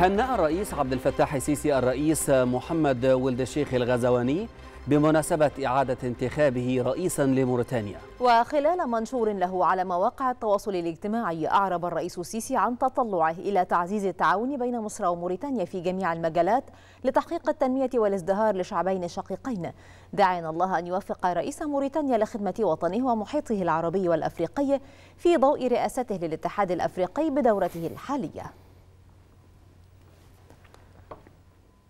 هنأ الرئيس عبد الفتاح السيسي الرئيس محمد ولد الشيخ الغزواني بمناسبة إعادة انتخابه رئيسا لموريتانيا وخلال منشور له على مواقع التواصل الاجتماعي أعرب الرئيس السيسي عن تطلعه إلى تعزيز التعاون بين مصر وموريتانيا في جميع المجالات لتحقيق التنمية والازدهار لشعبين الشقيقين داعين الله أن يوفق رئيس موريتانيا لخدمة وطنه ومحيطه العربي والأفريقي في ضوء رئاسته للاتحاد الأفريقي بدورته الحالية